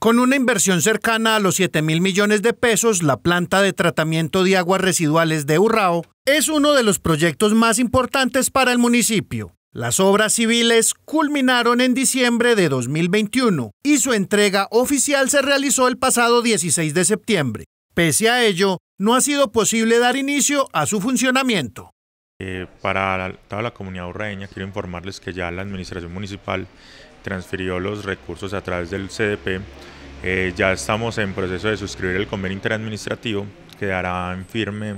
Con una inversión cercana a los 7 mil millones de pesos, la planta de tratamiento de aguas residuales de Urrao es uno de los proyectos más importantes para el municipio. Las obras civiles culminaron en diciembre de 2021 y su entrega oficial se realizó el pasado 16 de septiembre. Pese a ello, no ha sido posible dar inicio a su funcionamiento. Eh, para toda la comunidad urreña, quiero informarles que ya la Administración Municipal transfirió los recursos a través del CDP. Eh, ya estamos en proceso de suscribir el convenio interadministrativo, quedará en firme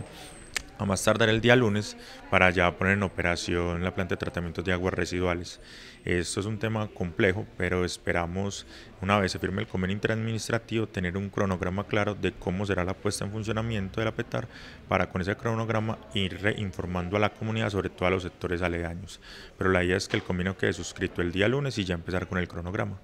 a más tardar el día lunes para ya poner en operación la planta de tratamiento de aguas residuales. Esto es un tema complejo, pero esperamos, una vez se firme el convenio interadministrativo, tener un cronograma claro de cómo será la puesta en funcionamiento de la PETAR para con ese cronograma ir informando a la comunidad, sobre todo a los sectores aledaños. Pero la idea es que el convenio quede suscrito el día lunes y ya empezar con el cronograma.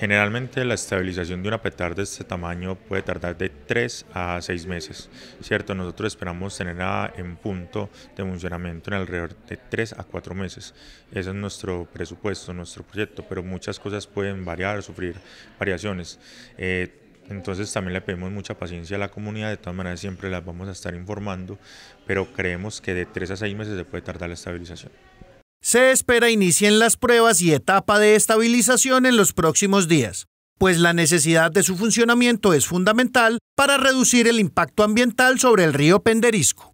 Generalmente la estabilización de una petarda de este tamaño puede tardar de 3 a 6 meses, ¿cierto? Nosotros esperamos tenerla en punto de funcionamiento en alrededor de 3 a 4 meses. Ese es nuestro presupuesto, nuestro proyecto, pero muchas cosas pueden variar, sufrir variaciones. Eh, entonces también le pedimos mucha paciencia a la comunidad, de todas maneras siempre las vamos a estar informando, pero creemos que de 3 a 6 meses se puede tardar la estabilización. Se espera inicien las pruebas y etapa de estabilización en los próximos días, pues la necesidad de su funcionamiento es fundamental para reducir el impacto ambiental sobre el río Penderisco.